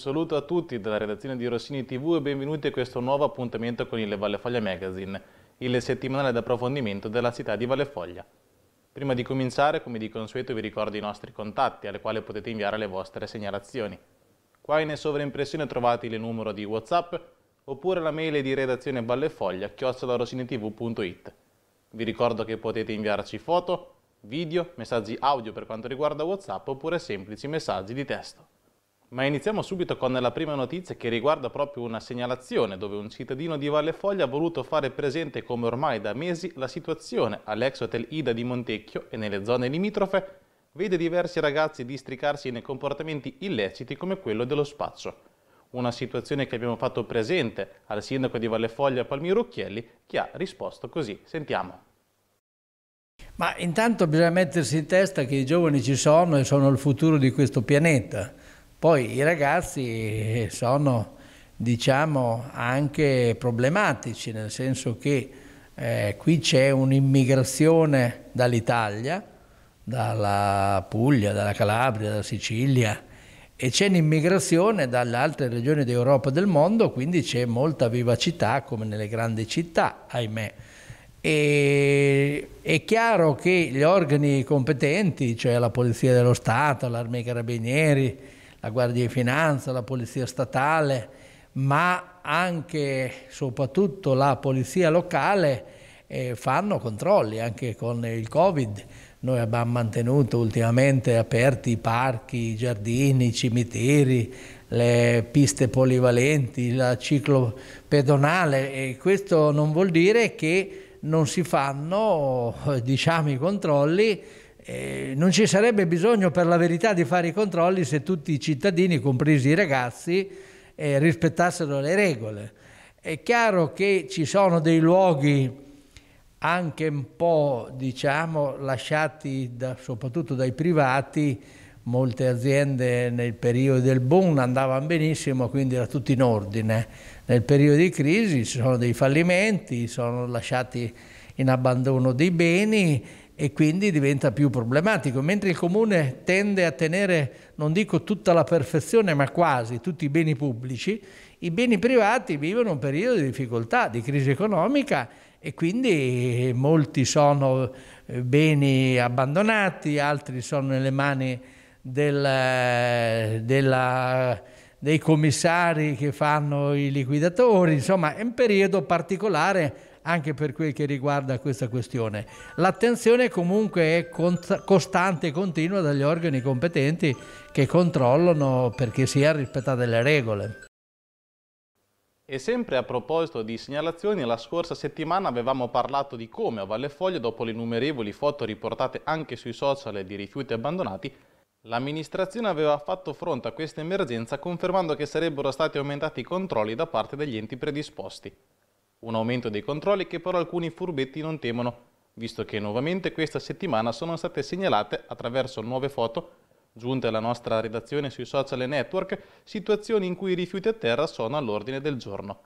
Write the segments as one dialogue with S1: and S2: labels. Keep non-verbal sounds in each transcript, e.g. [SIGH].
S1: saluto a tutti dalla redazione di Rossini TV e benvenuti a questo nuovo appuntamento con il Valle Foglia Magazine, il settimanale d'approfondimento della città di Valle Foglia. Prima di cominciare, come di consueto, vi ricordo i nostri contatti, alle quali potete inviare le vostre segnalazioni. Qua in sovraimpressione trovate il numero di WhatsApp oppure la mail di redazione vallefoglia chiocciolarossinitv.it. Vi ricordo che potete inviarci foto, video, messaggi audio per quanto riguarda WhatsApp oppure semplici messaggi di testo. Ma iniziamo subito con la prima notizia che riguarda proprio una segnalazione dove un cittadino di Valle Foglia ha voluto fare presente come ormai da mesi la situazione all'ex hotel Ida di Montecchio e nelle zone limitrofe vede diversi ragazzi districarsi nei comportamenti illeciti come quello dello spaccio. Una situazione che abbiamo fatto presente al sindaco di Valle Foglia Palmiro Occhielli che ha risposto così. Sentiamo.
S2: Ma intanto bisogna mettersi in testa che i giovani ci sono e sono il futuro di questo pianeta poi i ragazzi sono diciamo anche problematici, nel senso che eh, qui c'è un'immigrazione dall'Italia, dalla Puglia, dalla Calabria, dalla Sicilia e c'è un'immigrazione dalle altre regioni d'Europa e del mondo, quindi c'è molta vivacità come nelle grandi città, ahimè. E, è chiaro che gli organi competenti, cioè la Polizia dello Stato, l'Arma dei Carabinieri, la Guardia di Finanza, la Polizia Statale, ma anche e soprattutto la Polizia Locale eh, fanno controlli anche con il Covid. Noi abbiamo mantenuto ultimamente aperti i parchi, i giardini, i cimiteri, le piste polivalenti, il ciclo pedonale e questo non vuol dire che non si fanno eh, diciamo, i controlli eh, non ci sarebbe bisogno per la verità di fare i controlli se tutti i cittadini, compresi i ragazzi, eh, rispettassero le regole. È chiaro che ci sono dei luoghi anche un po' diciamo, lasciati da, soprattutto dai privati, molte aziende nel periodo del boom andavano benissimo, quindi era tutto in ordine. Nel periodo di crisi ci sono dei fallimenti, sono lasciati in abbandono dei beni e quindi diventa più problematico. Mentre il comune tende a tenere, non dico tutta la perfezione, ma quasi tutti i beni pubblici, i beni privati vivono un periodo di difficoltà, di crisi economica e quindi eh, molti sono eh, beni abbandonati, altri sono nelle mani del, eh, della, dei commissari che fanno i liquidatori, insomma è un periodo particolare anche per quel che riguarda questa questione. L'attenzione comunque è costante e continua dagli organi competenti che controllano perché sia rispettate le regole.
S1: E sempre a proposito di segnalazioni, la scorsa settimana avevamo parlato di come a Vallefoglio, dopo le innumerevoli foto riportate anche sui social di rifiuti abbandonati, l'amministrazione aveva fatto fronte a questa emergenza confermando che sarebbero stati aumentati i controlli da parte degli enti predisposti. Un aumento dei controlli che però alcuni furbetti non temono, visto che nuovamente questa settimana sono state segnalate attraverso nuove foto giunte alla nostra redazione sui social e network situazioni in cui i rifiuti a terra sono all'ordine del giorno.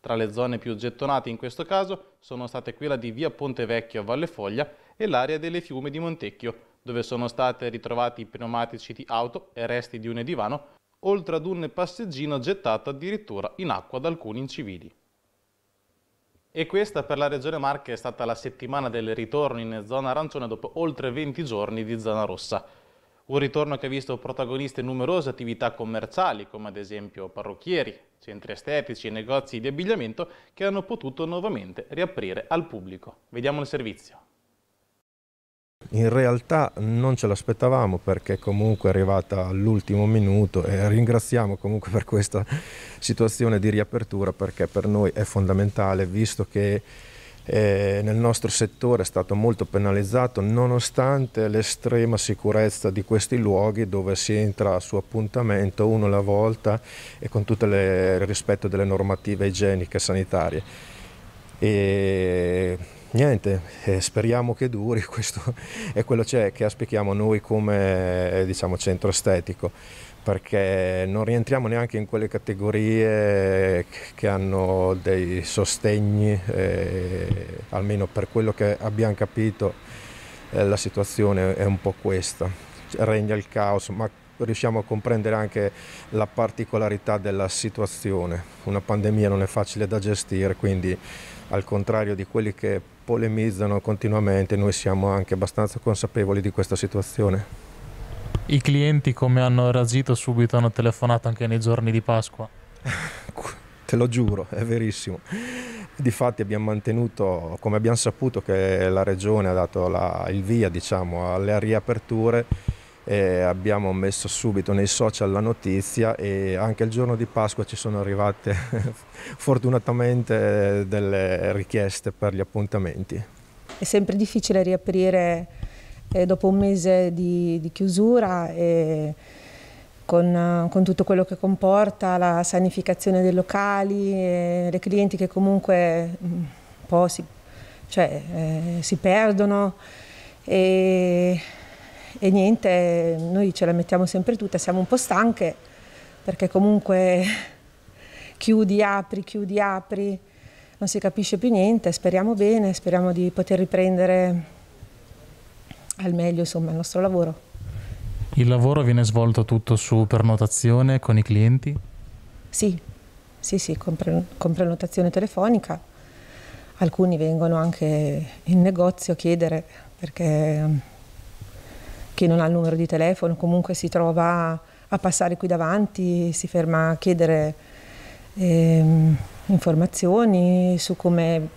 S1: Tra le zone più gettonate in questo caso sono state quella di via Ponte Vecchio a Valle Foglia e l'area delle fiume di Montecchio, dove sono state ritrovati pneumatici di auto e resti di un edivano, oltre ad un passeggino gettato addirittura in acqua da alcuni incivili. E questa per la regione Marche è stata la settimana del ritorno in zona arancione dopo oltre 20 giorni di zona rossa. Un ritorno che ha visto protagoniste numerose attività commerciali, come ad esempio parrucchieri, centri estetici e negozi di abbigliamento, che hanno potuto nuovamente riaprire al pubblico. Vediamo il servizio.
S3: In realtà non ce l'aspettavamo perché comunque è arrivata all'ultimo minuto e ringraziamo comunque per questa situazione di riapertura perché per noi è fondamentale visto che eh, nel nostro settore è stato molto penalizzato nonostante l'estrema sicurezza di questi luoghi dove si entra su appuntamento uno alla volta e con tutto il rispetto delle normative igieniche e sanitarie. E niente, eh, speriamo che duri, [LAUGHS] questo è quello che aspettiamo noi come eh, diciamo, centro estetico, perché non rientriamo neanche in quelle categorie che hanno dei sostegni, eh, almeno per quello che abbiamo capito eh, la situazione è un po' questa, regna il caos, ma riusciamo a comprendere anche la particolarità della situazione. Una pandemia non è facile da gestire, quindi al contrario di quelli che polemizzano continuamente, noi siamo anche abbastanza consapevoli di questa situazione.
S4: I clienti come hanno reagito subito? Hanno telefonato anche nei giorni di Pasqua?
S3: [LAUGHS] Te lo giuro, è verissimo. Difatti abbiamo mantenuto, come abbiamo saputo che la Regione ha dato la, il via diciamo, alle riaperture, eh, abbiamo messo subito nei social la notizia e anche il giorno di Pasqua ci sono arrivate [LAUGHS] fortunatamente delle richieste per gli appuntamenti.
S5: È sempre difficile riaprire eh, dopo un mese di, di chiusura e con, con, tutto quello che comporta la sanificazione dei locali, e le clienti che comunque mm, un po' si, cioè, eh, si perdono. E e niente, noi ce la mettiamo sempre tutta, siamo un po' stanche perché comunque chiudi, apri, chiudi, apri, non si capisce più niente, speriamo bene, speriamo di poter riprendere al meglio insomma, il nostro lavoro.
S4: Il lavoro viene svolto tutto su prenotazione con i clienti?
S5: Sì, sì, sì, con, pre con prenotazione telefonica. Alcuni vengono anche in negozio a chiedere perché che non ha il numero di telefono, comunque si trova a passare qui davanti, si ferma a chiedere ehm, informazioni su come,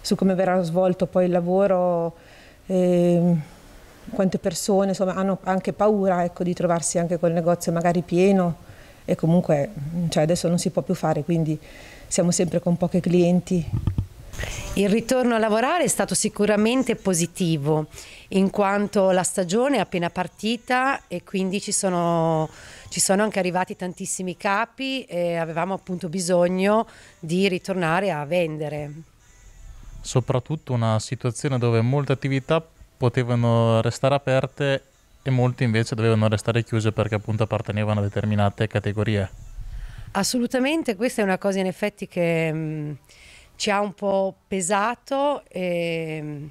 S5: su come, verrà svolto poi il lavoro, ehm, quante persone insomma, hanno anche paura ecco, di trovarsi anche col negozio magari pieno e comunque cioè adesso non si può più fare, quindi siamo sempre con pochi clienti. Il ritorno a lavorare
S6: è stato sicuramente positivo, in quanto la stagione è appena partita e quindi ci sono, ci sono anche arrivati tantissimi capi e avevamo appunto bisogno di ritornare a vendere.
S4: Soprattutto una situazione dove molte attività potevano restare aperte e molte invece dovevano restare chiuse perché appunto appartenevano a determinate categorie.
S6: Assolutamente, questa è una cosa in effetti che... Mh, mm, ci ha un po' pesato e,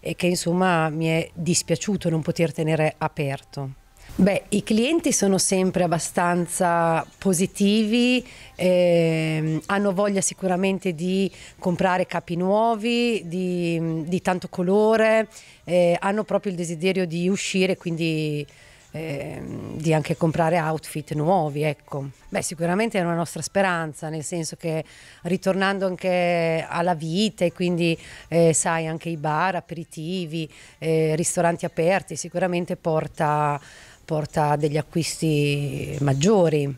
S6: e che insomma mi è dispiaciuto non poter tenere aperto. Beh, i clienti sono sempre abbastanza positivi, ehm, hanno voglia sicuramente di comprare capi nuovi, di, di tanto colore, eh, hanno proprio il desiderio di uscire, quindi eh, di anche comprare outfit nuovi, ecco. Beh, sicuramente è una nostra speranza, nel senso che ritornando anche alla vita e quindi, eh, sai, anche i bar, aperitivi, eh, ristoranti aperti, sicuramente porta, porta degli acquisti maggiori.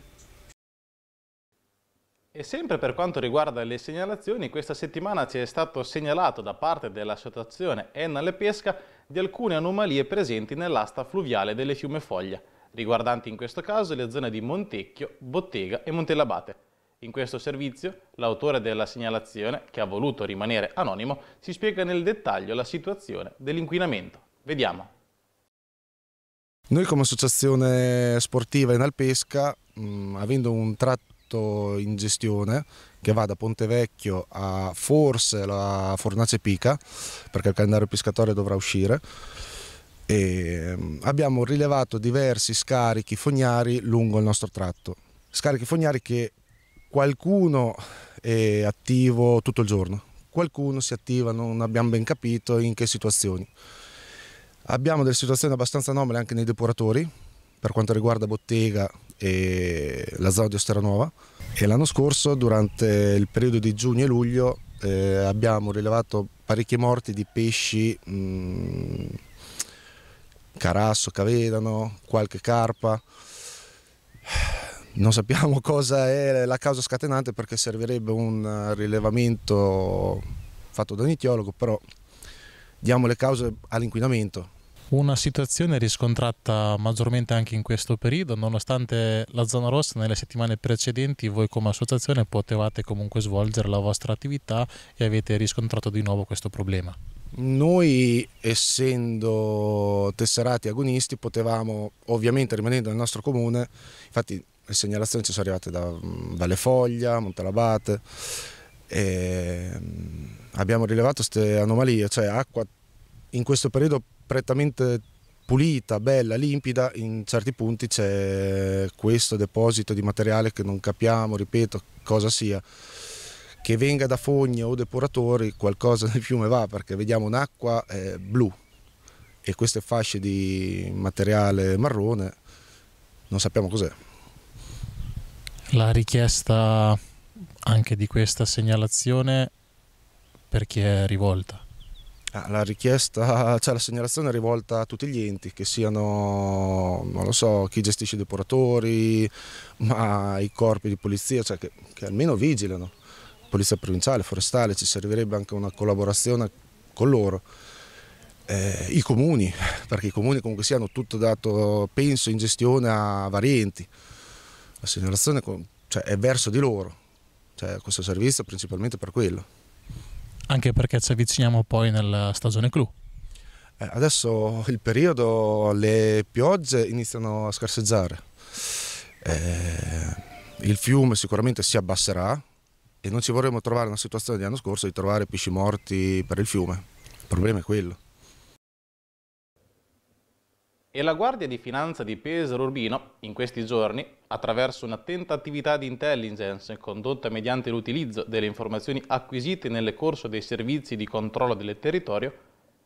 S1: E sempre per quanto riguarda le segnalazioni, questa settimana ci è stato segnalato da parte dell'associazione Enna Le Pesca di alcune anomalie presenti nell'asta fluviale delle fiume Foglia, riguardanti in questo caso le zone di Montecchio, Bottega e Montellabate. In questo servizio, l'autore della segnalazione, che ha voluto rimanere anonimo, si spiega nel dettaglio la situazione dell'inquinamento. Vediamo.
S6: Noi
S7: come associazione sportiva in Alpesca, mh, avendo un tratto stato in gestione che va da Ponte Vecchio a forse la Fornace Pica, perché il calendario piscatorio dovrà uscire. E mm, abbiamo rilevato diversi scarichi fognari lungo il nostro tratto. Scarichi fognari che qualcuno è attivo tutto il giorno, qualcuno si attiva, non abbiamo ben capito in che situazioni. Abbiamo delle situazioni abbastanza anomale anche nei depuratori, per quanto riguarda bottega e la Zaudio Stranuova e l'anno scorso durante il periodo di giugno e luglio eh, abbiamo rilevato parecchie morti di pesci mh, mm, carasso, cavedano, qualche carpa non sappiamo [LAUGHS] cosa è la causa scatenante perché servirebbe un rilevamento fatto da un etiologo però diamo le cause all'inquinamento
S4: una situazione riscontrata maggiormente anche in questo periodo, nonostante la zona rossa nelle settimane precedenti voi come associazione potevate comunque svolgere la vostra attività e avete riscontrato di nuovo questo problema.
S7: Noi essendo tesserati agonisti potevamo ovviamente rimanendo nel nostro comune, infatti le segnalazioni ci sono arrivate da Valle Foglia, Montalabate, e mm, abbiamo rilevato queste anomalie, cioè acqua in questo periodo prettamente pulita, bella, limpida, in certi punti c'è questo deposito di materiale che non capiamo, ripeto, cosa sia. Che venga da fogne o depuratori, qualcosa nel fiume va, perché vediamo un'acqua eh, blu e queste fasce di materiale marrone non sappiamo cos'è.
S4: La richiesta anche di questa segnalazione per chi è rivolta?
S7: Ah, la richiesta, [LAUGHS] cioè la segnalazione è rivolta a tutti gli enti, che siano, non lo so, chi gestisce i depuratori, ma i corpi di polizia, cioè che, che almeno vigilano. Polizia provinciale, forestale, ci servirebbe anche una collaborazione con loro. Eh, I comuni, [LAUGHS] perché i comuni comunque siano tutto dato, penso, in gestione a vari enti. La segnalazione cioè, è verso di loro, cioè, questo servizio è principalmente per quello.
S4: Anche perché ci avviciniamo poi nella stagione clou. Eh, adesso il
S7: periodo, le piogge iniziano a scarseggiare. Eh, il fiume sicuramente si abbasserà e non ci vorremmo trovare una situazione dell'anno scorso di trovare pesci morti per il fiume. Il problema è quello
S1: e la Guardia di Finanza di Pesaro Urbino, in questi giorni, attraverso un'attenta attività di intelligence condotta mediante l'utilizzo delle informazioni acquisite nel corso dei servizi di controllo del territorio,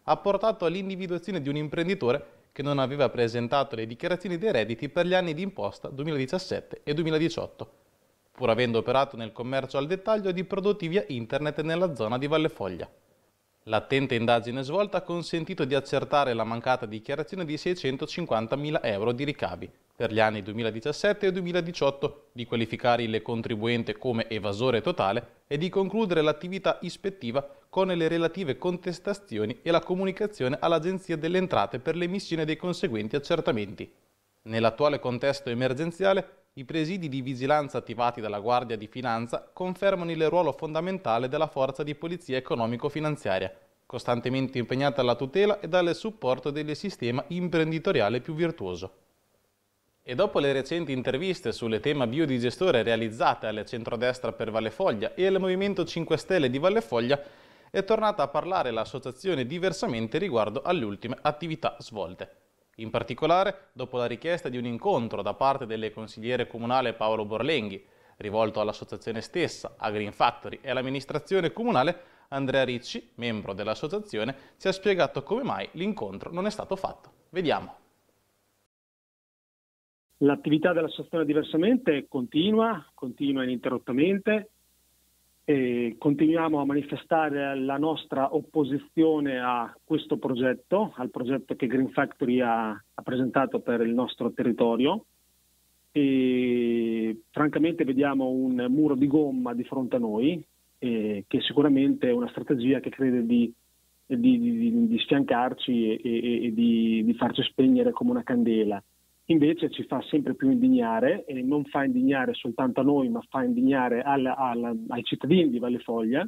S1: ha portato all'individuazione di un imprenditore che non aveva presentato le dichiarazioni dei redditi per gli anni di imposta 2017 e 2018, pur avendo operato nel commercio al dettaglio di prodotti via internet nella zona di Valle Foglia. L'attenta indagine svolta ha consentito di accertare la mancata dichiarazione di 650.000 euro di ricavi per gli anni 2017 e 2018, di qualificare il contribuente come evasore totale e di concludere l'attività ispettiva con le relative contestazioni e la comunicazione all'Agenzia delle Entrate per l'emissione dei conseguenti accertamenti. Nell'attuale contesto emergenziale, i presidi di vigilanza attivati dalla Guardia di Finanza confermano il ruolo fondamentale della forza di polizia economico-finanziaria, costantemente impegnata alla tutela e al supporto del sistema imprenditoriale più virtuoso. E dopo le recenti interviste sulle tema biodigestore realizzate al centrodestra per Vallefoglia e al Movimento 5 Stelle di Vallefoglia, è tornata a parlare l'associazione diversamente riguardo alle ultime attività svolte. In particolare, dopo la richiesta di un incontro da parte del consigliere comunale Paolo Borlenghi, rivolto all'associazione stessa, a Green Factory e all'amministrazione comunale, Andrea Ricci, membro dell'associazione, ci ha spiegato come mai l'incontro non è stato fatto. Vediamo. L'attività dell'associazione diversamente continua, continua
S8: ininterrottamente, e continuiamo a manifestare la nostra opposizione a questo progetto, al progetto che Green Factory ha, ha presentato per il nostro territorio. E, francamente vediamo un muro di gomma di fronte a noi, eh, che sicuramente è una strategia che crede di, di, di, di sfiancarci e, e, e di farci spegnere come una candela invece ci fa sempre più indignare e non fa indignare soltanto a noi, ma fa indignare al, al, ai cittadini di Valle Foglia,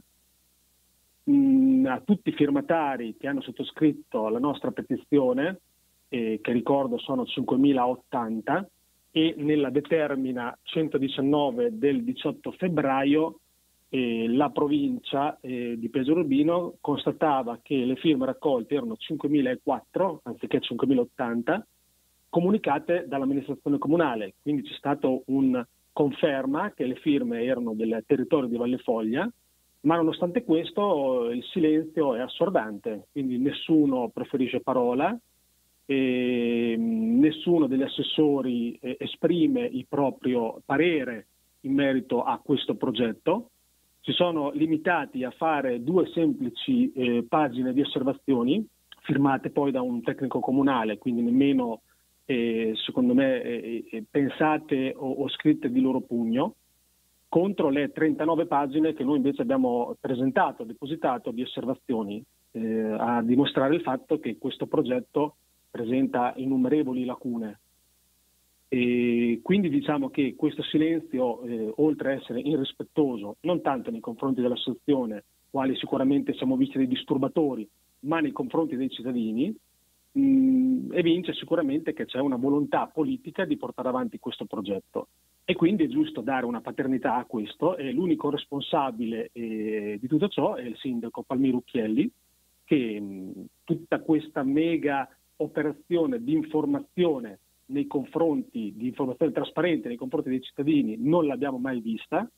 S8: mh, mm, a tutti i firmatari che hanno sottoscritto la nostra petizione, eh, che ricordo sono 5.080, e nella determina 119 del 18 febbraio eh, la provincia eh, di Pesaro Urbino constatava che le firme raccolte erano 5.004 anziché 5.080 comunicate dall'amministrazione comunale. Quindi c'è stata una conferma che le firme erano del territorio di Valle Foglia, ma nonostante questo il silenzio è assordante, quindi nessuno preferisce parola, mm, nessuno degli assessori eh, esprime il proprio parere in merito a questo progetto. Si sono limitati a fare due semplici eh, pagine di osservazioni, firmate poi da un tecnico comunale, quindi nemmeno eh, secondo me, eh, pensate o, o, scritte di loro pugno, contro le 39 pagine che noi invece abbiamo presentato, depositato di osservazioni, eh, a dimostrare il fatto che questo progetto presenta innumerevoli lacune. E quindi diciamo che questo silenzio, eh, oltre a essere irrispettoso, non tanto nei confronti dell'associazione, quali sicuramente siamo visti dei disturbatori, ma nei confronti dei cittadini, mh, mm, evince sicuramente che c'è una volontà politica di portare avanti questo progetto e quindi è giusto dare una paternità a questo e l'unico responsabile eh, di tutto ciò è il sindaco Palmiro Ucchielli che mh, mm, tutta questa mega operazione di informazione nei confronti di informazione trasparente nei confronti dei cittadini non l'abbiamo mai vista,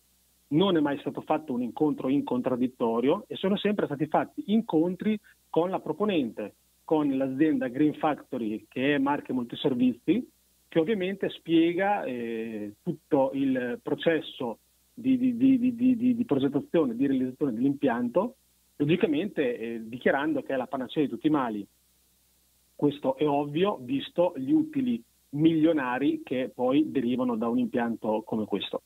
S8: non è mai stato fatto un incontro in contraddittorio e sono sempre stati fatti incontri con la proponente, con l'azienda Green Factory, che è marche multiservizi, che ovviamente spiega eh, tutto il processo di, di, di, di, progettazione, di realizzazione dell'impianto, logicamente eh, dichiarando che è la panacea di tutti i mali. Questo è ovvio, visto gli utili milionari che poi derivano da un impianto come questo.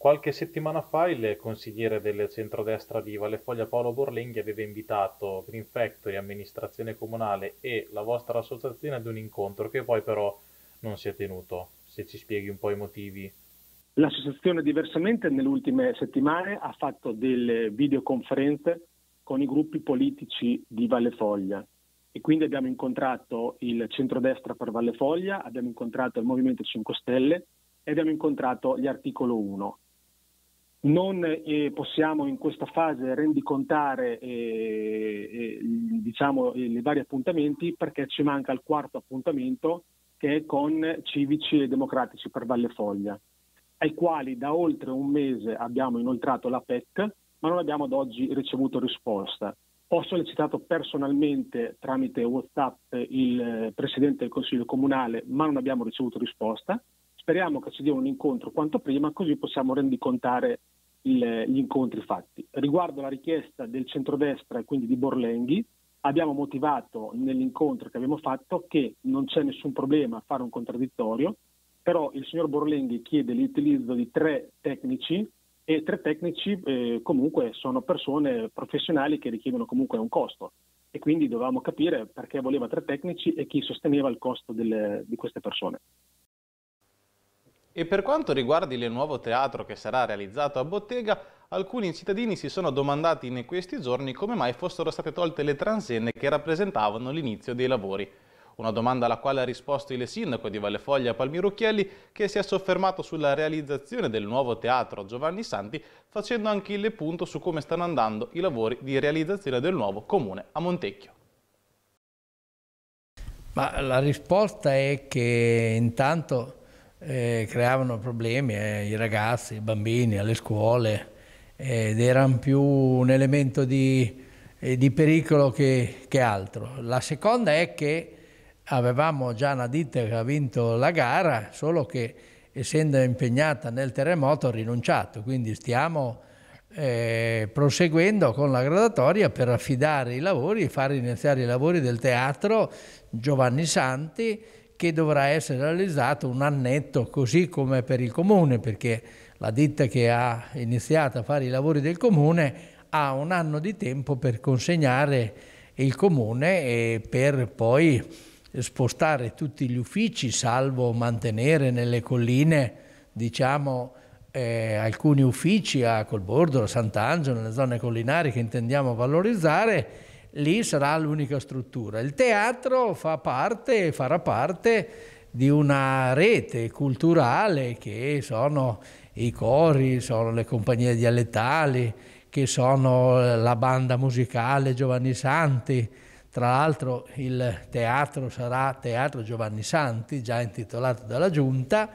S4: Qualche settimana fa il consigliere del centrodestra di Vallefoglia Paolo Borlenghi aveva invitato Green Factory, amministrazione comunale e la vostra associazione ad un incontro che poi però non si è tenuto. Se ci spieghi un po' i motivi.
S8: L'associazione diversamente nelle ultime settimane ha fatto delle videoconferenze con i gruppi politici di Vallefoglia e quindi abbiamo incontrato il centrodestra per Vallefoglia, abbiamo incontrato il Movimento 5 Stelle e abbiamo incontrato gli articolo 1 non eh, possiamo in questa fase rendicontare eh, eh, diciamo, i eh, vari appuntamenti perché ci manca il quarto appuntamento che è con Civici e Democratici per Valle Foglia, ai quali da oltre un mese abbiamo inoltrato la PEC, ma non abbiamo ad oggi ricevuto risposta. Ho sollecitato personalmente tramite WhatsApp il eh, Presidente del Consiglio Comunale, ma non abbiamo ricevuto risposta. Speriamo che si dia un incontro quanto prima, così possiamo rendicontare il, gli incontri fatti. Riguardo la richiesta del centrodestra e quindi di Borlenghi, abbiamo motivato nell'incontro che abbiamo fatto che non c'è nessun problema a fare un contraddittorio, però il signor Borlenghi chiede l'utilizzo di tre tecnici e tre tecnici eh, comunque sono persone professionali che richiedono comunque un costo e quindi dovevamo capire perché voleva tre tecnici e chi sosteneva il costo delle, di queste persone.
S1: E per quanto riguarda il nuovo teatro che sarà realizzato a Bottega, alcuni cittadini si sono domandati in questi giorni come mai fossero state tolte le transenne che rappresentavano l'inizio dei lavori. Una domanda alla quale ha risposto il sindaco di Vallefoglia Palmiro Chielli che si è soffermato sulla realizzazione del nuovo teatro Giovanni Santi facendo anche il punto su come stanno andando i lavori di realizzazione del nuovo comune a Montecchio.
S2: Ma la risposta è che intanto eh, creavano problemi ai eh, ragazzi, ai bambini, alle scuole ed erano più un elemento di, eh, di pericolo che, che, altro. La seconda è che avevamo già una ditta che ha vinto la gara, solo che essendo impegnata nel terremoto ha rinunciato, quindi stiamo eh, proseguendo con la gradatoria per affidare i lavori, far iniziare i lavori del teatro Giovanni Santi che dovrà essere realizzato un annetto così come per il comune perché la ditta che ha iniziato a fare i lavori del comune ha un anno di tempo per consegnare il comune e per poi spostare tutti gli uffici salvo mantenere nelle colline diciamo eh, alcuni uffici a Colbordo, a Sant'Angelo, nelle zone collinari che intendiamo valorizzare lì sarà l'unica struttura. Il teatro fa parte, e farà parte di una rete culturale che sono i cori, sono le compagnie dialettali, che sono eh, la banda musicale Giovanni Santi, tra l'altro il teatro sarà Teatro Giovanni Santi, già intitolato dalla Giunta,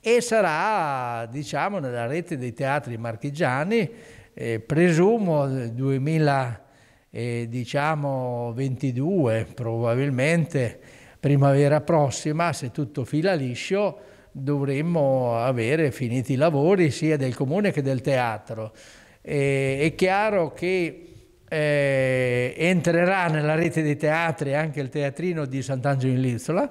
S2: e sarà diciamo, nella rete dei teatri marchigiani, eh, presumo 2000 eh, e diciamo 22 probabilmente primavera prossima, se tutto fila liscio, dovremmo avere finiti i lavori sia del comune che del teatro. E, è chiaro che eh, entrerà nella rete dei teatri anche il teatrino di Sant'Angelo in Lizzola,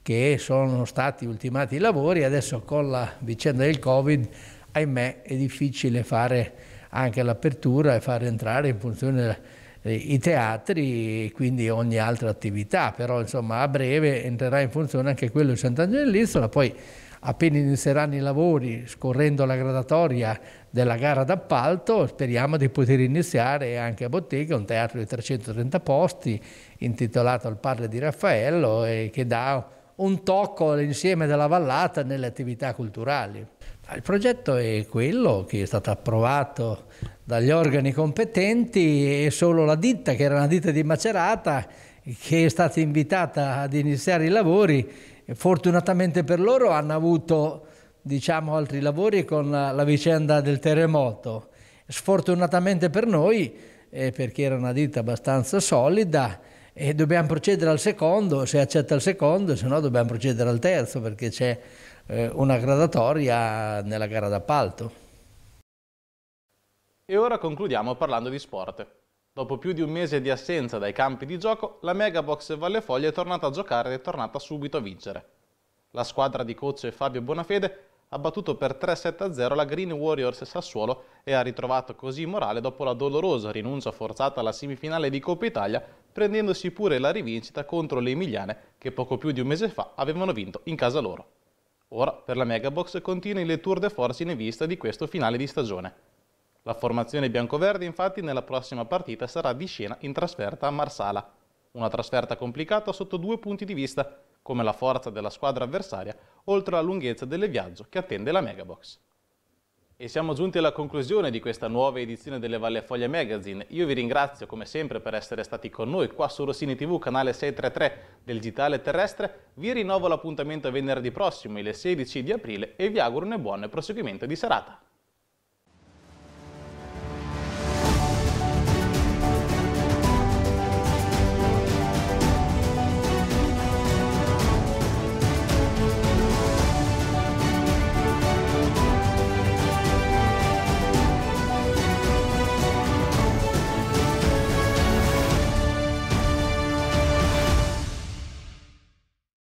S2: che sono stati ultimati i lavori, adesso con la vicenda del Covid, ahimè, è difficile fare anche l'apertura e far entrare in funzione della i teatri e quindi ogni altra attività, però insomma a breve entrerà in funzione anche quello di Sant'Angelo dell'Isola, poi appena inizieranno i lavori, scorrendo la gradatoria della gara d'appalto, speriamo di poter iniziare anche a Bottega, un teatro di 330 posti intitolato al padre di Raffaello e che dà un tocco all'insieme della vallata nelle attività culturali. Il progetto è quello che è stato approvato dagli organi competenti e solo la ditta, che era una ditta di Macerata, che è stata invitata ad iniziare i lavori, fortunatamente per loro hanno avuto diciamo, altri lavori con la, la vicenda del terremoto. Sfortunatamente per noi, eh, perché era una ditta abbastanza solida, e eh, dobbiamo procedere al secondo, se accetta il secondo, se no dobbiamo procedere al terzo perché c'è eh, una gradatoria nella gara d'appalto.
S1: E ora concludiamo parlando di sport. Dopo più di un mese di assenza dai campi di gioco, la Megabox Valle Foglia è tornata a giocare ed è tornata subito a vincere. La squadra di coach Fabio Bonafede ha battuto per 3-7-0 la Green Warriors Sassuolo e ha ritrovato così morale dopo la dolorosa rinuncia forzata alla semifinale di Coppa Italia, prendendosi pure la rivincita contro le Emiliane che poco più di un mese fa avevano vinto in casa loro. Ora per la Megabox continui le tour de force in vista di questo finale di stagione. La formazione biancoverde infatti nella prossima partita sarà di scena in trasferta a Marsala. Una trasferta complicata sotto due punti di vista, come la forza della squadra avversaria, oltre alla lunghezza del viaggio che attende la Megabox. E siamo giunti alla conclusione di questa nuova edizione delle Valle Foglia Magazine. Io vi ringrazio come sempre per essere stati con noi qua su Rossini TV, canale 633 del Digitale Terrestre. Vi rinnovo l'appuntamento venerdì prossimo, il 16 di aprile, e vi auguro un buon proseguimento di serata.